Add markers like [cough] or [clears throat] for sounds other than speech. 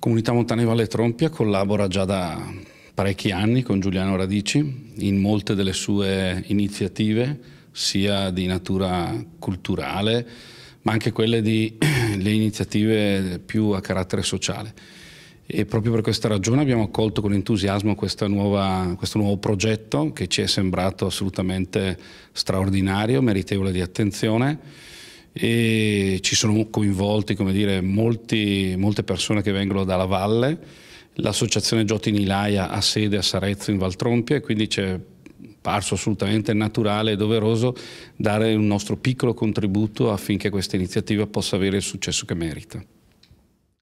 Comunità Montane Valle Trompia collabora già da parecchi anni con Giuliano Radici in molte delle sue iniziative, sia di natura culturale, ma anche quelle di [clears throat] le iniziative più a carattere sociale. E proprio per questa ragione abbiamo accolto con entusiasmo nuova, questo nuovo progetto che ci è sembrato assolutamente straordinario, meritevole di attenzione e ci sono coinvolti dire, molti, molte persone che vengono dalla valle, l'associazione Giotti Nilaia ha sede a Sarezzo in Valtrompia e quindi c'è parso assolutamente naturale e doveroso dare un nostro piccolo contributo affinché questa iniziativa possa avere il successo che merita.